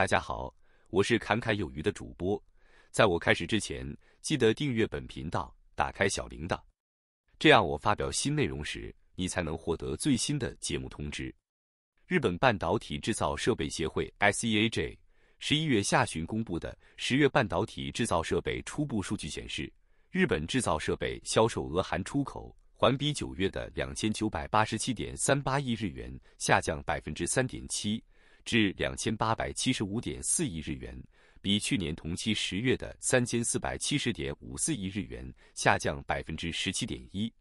大家好，我是侃侃有余的主播。在我开始之前，记得订阅本频道，打开小铃铛，这样我发表新内容时，你才能获得最新的节目通知。日本半导体制造设备协会 （SEAJ） 十一月下旬公布的十月半导体制造设备初步数据显示，日本制造设备销售额含出口，环比九月的两千九百八十七点三八亿日元下降百分之三点七。至两千八百七十五点四亿日元，比去年同期十月的三千四百七十点五四亿日元下降百分之十七点一。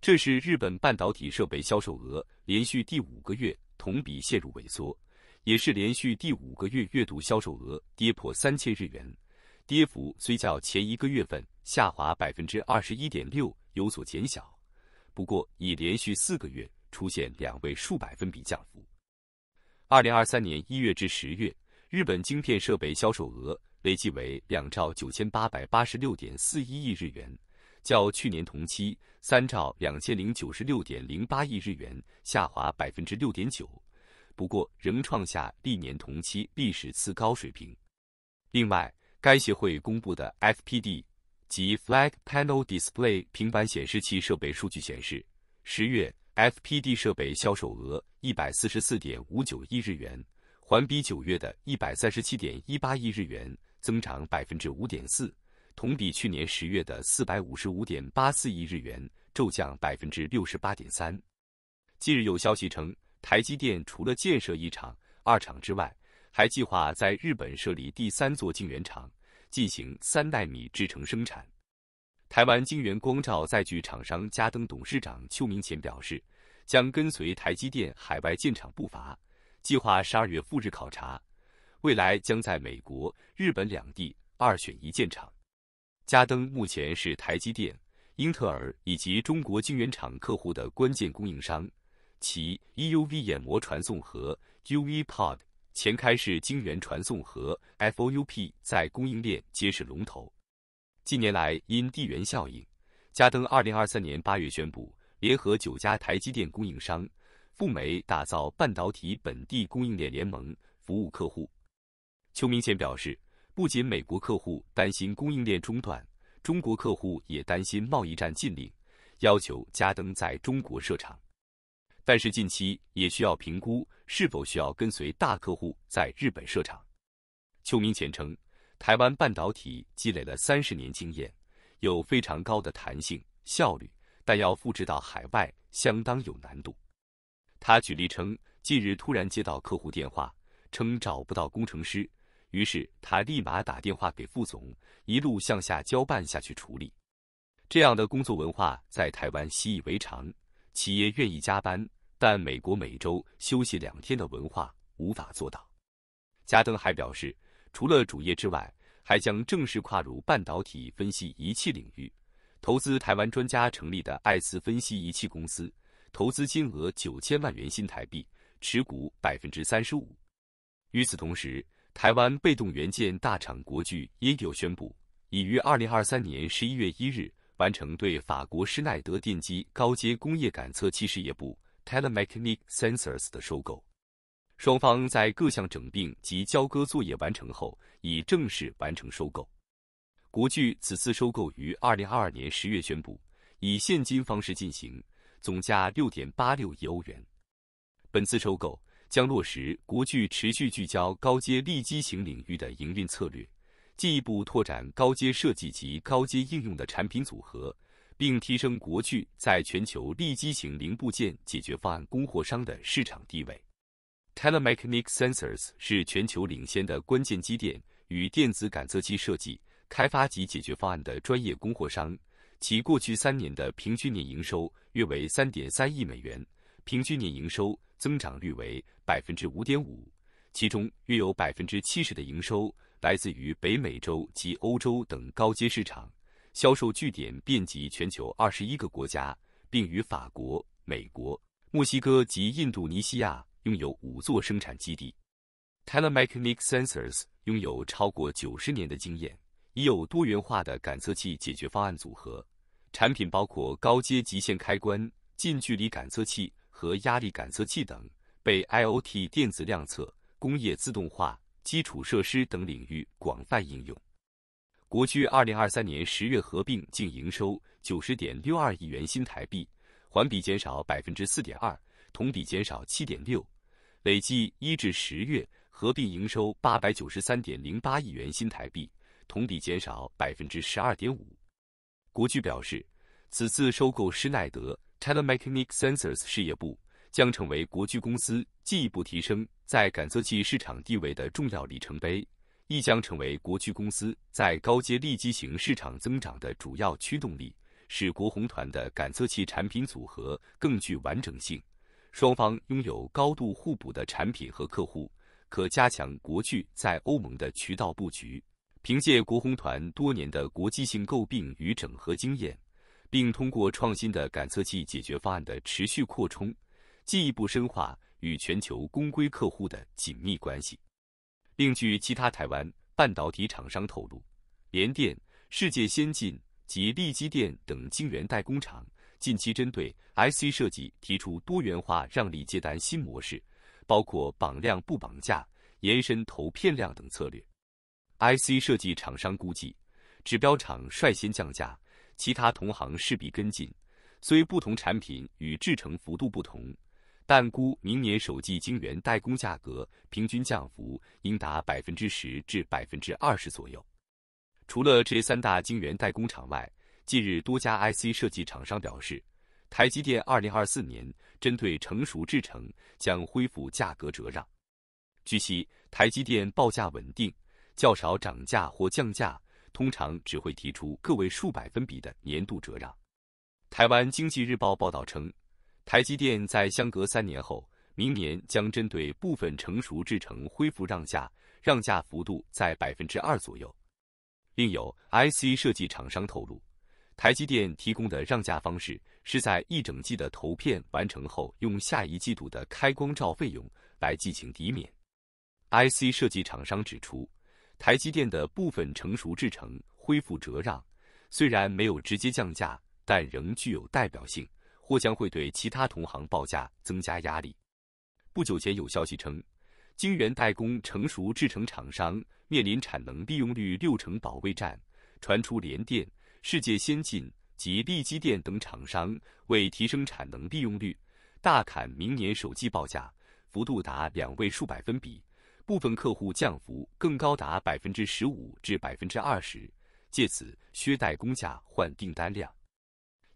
这是日本半导体设备销售额连续第五个月同比陷入萎缩，也是连续第五个月月度销售额跌破三千日元。跌幅虽较前一个月份下滑百分之二十一点六有所减小，不过已连续四个月出现两位数百分比降幅。二零二三年一月至十月，日本晶片设备销售额累计为两兆九千八百八十六点四一亿日元，较去年同期三兆两千零九十六点零八亿日元下滑百分之六点九，不过仍创下历年同期历史次高水平。另外，该协会公布的 FPD 及 f l a g Panel Display 平板显示器设备数据显示，十月。FPD 设备销售额一百四十四点五九亿日元，环比九月的一百三十七点一八亿日元增长百分之五点四，同比去年十月的四百五十五点八四亿日元骤降百分之六十八点三。近日有消息称，台积电除了建设一厂、二厂之外，还计划在日本设立第三座晶圆厂，进行三纳米制程生产。台湾晶圆光照载具厂商嘉登董事长邱明前表示，将跟随台积电海外建厂步伐，计划十二月赴日考察，未来将在美国、日本两地二选一建厂。嘉登目前是台积电、英特尔以及中国晶圆厂客户的关键供应商，其 EUV 眼膜传送盒、UVP o d 前开式晶圆传送盒、FOUP 在供应链皆是龙头。近年来，因地缘效应，加登二零二三年八月宣布联合九家台积电供应商，赴美打造半导体本地供应链联盟，服务客户。邱明贤表示，不仅美国客户担心供应链中断，中国客户也担心贸易战禁令，要求加登在中国设厂。但是近期也需要评估是否需要跟随大客户在日本设厂。邱明贤称。台湾半导体积累了三十年经验，有非常高的弹性效率，但要复制到海外相当有难度。他举例称，近日突然接到客户电话，称找不到工程师，于是他立马打电话给副总，一路向下交办下去处理。这样的工作文化在台湾习以为常，企业愿意加班，但美国每周休息两天的文化无法做到。加登还表示。除了主业之外，还将正式跨入半导体分析仪器领域，投资台湾专家成立的爱思分析仪器公司，投资金额九千万元新台币，持股百分之三十五。与此同时，台湾被动元件大厂国巨 （Yole） 宣布，已于二零二三年十一月一日完成对法国施耐德电机高阶工业感测器事业部 t e l e m e c a n i c Sensors） 的收购。双方在各项整并及交割作业完成后，已正式完成收购。国巨此次收购于二零二二年十月宣布，以现金方式进行，总价六点八六亿欧元。本次收购将落实国巨持续聚焦高阶立机型领域的营运策略，进一步拓展高阶设计及高阶应用的产品组合，并提升国巨在全球立机型零部件解决方案供货商的市场地位。t e l e m e g n e t i c s e n s o r s 是全球领先的关键机电与电子感测器设计、开发及解决方案的专业供货商。其过去三年的平均年营收约为三点三亿美元，平均年营收增长率为百分之五点五。其中，约有百分之七十的营收来自于北美洲及欧洲等高阶市场。销售据点遍及全球二十一个国家，并与法国、美国、墨西哥及印度尼西亚。拥有五座生产基地 t e l e m e c a n i c Sensors 拥有超过九十年的经验，已有多元化的感测器解决方案组合，产品包括高阶极限开关、近距离感测器和压力感测器等，被 IOT、电子量测、工业自动化、基础设施等领域广泛应用。国巨二零二三年十月合并净营收九十点六二亿元新台币，环比减少百分之四点二。同比减少七点六，累计一至十月合并营收八百九十三点零八亿元新台币，同比减少百分之十二点五。国巨表示，此次收购施耐德 t e l e m e l c n i c Sensors） 事业部，将成为国巨公司进一步提升在感测器市场地位的重要里程碑，亦将成为国巨公司在高阶立基型市场增长的主要驱动力，使国宏团的感测器产品组合更具完整性。双方拥有高度互补的产品和客户，可加强国巨在欧盟的渠道布局。凭借国宏团多年的国际性诟病与整合经验，并通过创新的感测器解决方案的持续扩充，进一步深化与全球公规客户的紧密关系。另据其他台湾半导体厂商透露，联电、世界先进及力积电等晶圆代工厂。近期针对 IC 设计提出多元化让利接单新模式，包括绑量不绑价、延伸投片量等策略。IC 设计厂商估计，指标厂率先降价，其他同行势必跟进。虽不同产品与制成幅度不同，但估明年首季晶圆代工价格平均降幅应达百分之十至百分之二十左右。除了这三大晶圆代工厂外，近日，多家 IC 设计厂商表示，台积电2024年针对成熟制程将恢复价格折让。据悉，台积电报价稳定，较少涨价或降价，通常只会提出个位数百分比的年度折让。台湾经济日报报道称，台积电在相隔三年后，明年将针对部分成熟制程恢复让价，让价幅度在百分之二左右。另有 IC 设计厂商透露。台积电提供的让价方式是在一整季的投片完成后，用下一季度的开光照费用来进行抵免。IC 设计厂商指出，台积电的部分成熟制程恢复折让，虽然没有直接降价，但仍具有代表性，或将会对其他同行报价增加压力。不久前有消息称，晶圆代工成熟制程厂商面临产能利用率六成保卫战，传出联电。世界先进及利基电等厂商为提升产能利用率，大砍明年首季报价幅度达两位数百分比，部分客户降幅更高达百分之十五至百分之二十，借此削代工价换订单量。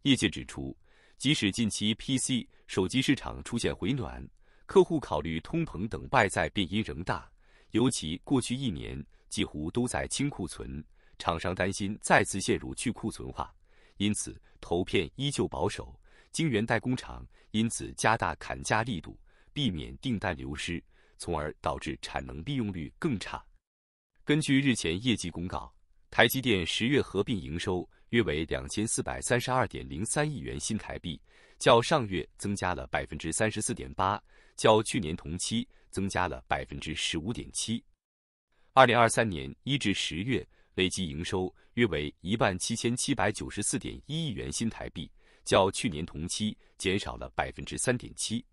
业界指出，即使近期 PC 手机市场出现回暖，客户考虑通膨等外在变因仍大，尤其过去一年几乎都在清库存。厂商担心再次陷入去库存化，因此投片依旧保守。晶圆代工厂因此加大砍价力度，避免订单流失，从而导致产能利用率更差。根据日前业绩公告，台积电十月合并营收约为两千四百三十二点零三亿元新台币，较上月增加了百分之三十四点八，较去年同期增加了百分之十五点七。二零二三年一至十月。累计营收约为一万七千七百九十四点一亿元新台币，较去年同期减少了百分之三点七。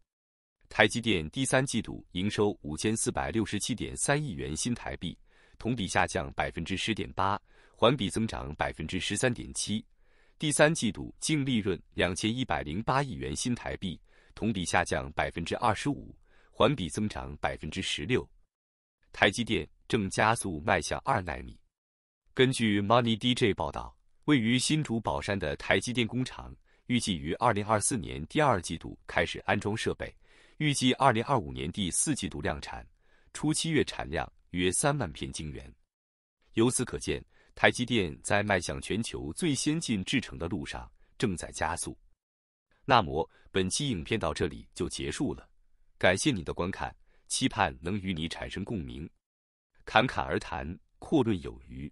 台积电第三季度营收五千四百六十七点三亿元新台币，同比下降百分之十点八，环比增长百分之十三点七。第三季度净利润两千一百零八亿元新台币，同比下降百分之二十五，环比增长百分之十六。台积电正加速迈向二纳米。根据 Money DJ 报道，位于新竹宝山的台积电工厂预计于2024年第二季度开始安装设备，预计2025年第四季度量产，初期月产量约三万片晶圆。由此可见，台积电在迈向全球最先进制程的路上正在加速。那么本期影片到这里就结束了，感谢你的观看，期盼能与你产生共鸣，侃侃而谈，阔论有余。